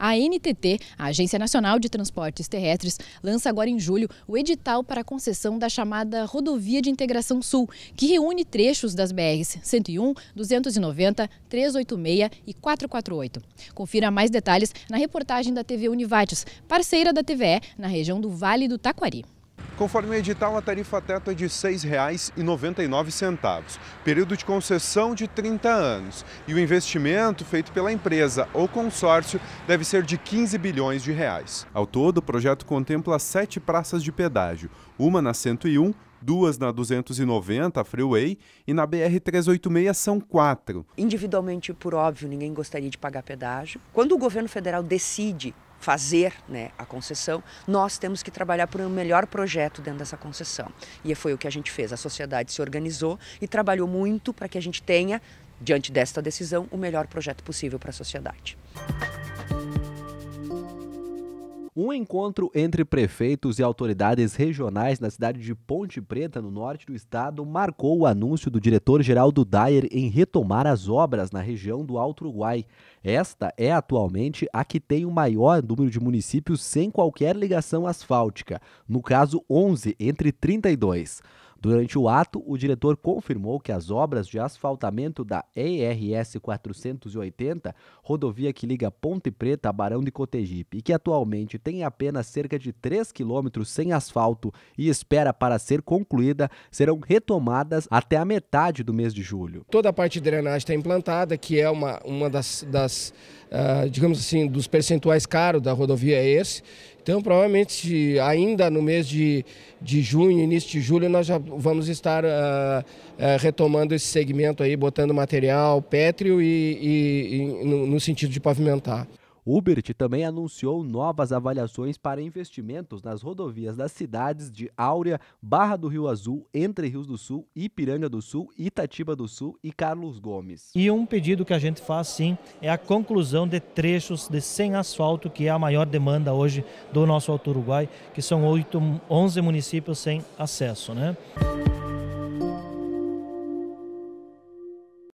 A NTT, a Agência Nacional de Transportes Terrestres, lança agora em julho o edital para a concessão da chamada Rodovia de Integração Sul, que reúne trechos das BRs 101, 290, 386 e 448. Confira mais detalhes na reportagem da TV Univates, parceira da TVE na região do Vale do Taquari. Conforme o edital, a tarifa teto é de R$ 6,99, período de concessão de 30 anos. E o investimento feito pela empresa ou consórcio deve ser de 15 bilhões de reais. Ao todo, o projeto contempla sete praças de pedágio, uma na 101, duas na 290, Freeway, e na BR-386 são quatro. Individualmente, por óbvio, ninguém gostaria de pagar pedágio. Quando o governo federal decide fazer né, a concessão, nós temos que trabalhar por um melhor projeto dentro dessa concessão. E foi o que a gente fez. A sociedade se organizou e trabalhou muito para que a gente tenha, diante desta decisão, o melhor projeto possível para a sociedade. Um encontro entre prefeitos e autoridades regionais na cidade de Ponte Preta, no norte do estado, marcou o anúncio do diretor-geral do Dyer em retomar as obras na região do Alto Uruguai. Esta é atualmente a que tem o maior número de municípios sem qualquer ligação asfáltica, no caso 11 entre 32. Durante o ato, o diretor confirmou que as obras de asfaltamento da ERS 480, rodovia que liga Ponte Preta a Barão de Cotegipe, e que atualmente tem apenas cerca de 3 quilômetros sem asfalto e espera para ser concluída, serão retomadas até a metade do mês de julho. Toda a parte de drenagem está implantada, que é uma, uma das, das uh, digamos assim, dos percentuais caros da rodovia é esse, então, provavelmente, ainda no mês de, de junho, início de julho, nós já vamos estar uh, uh, retomando esse segmento aí, botando material pétreo e, e, e no, no sentido de pavimentar. Ubert também anunciou novas avaliações para investimentos nas rodovias das cidades de Áurea, Barra do Rio Azul, Entre Rios do Sul, Ipiranga do Sul, Itatiba do Sul e Carlos Gomes. E um pedido que a gente faz sim é a conclusão de trechos de sem asfalto, que é a maior demanda hoje do nosso Alto Uruguai, que são 8, 11 municípios sem acesso. Né?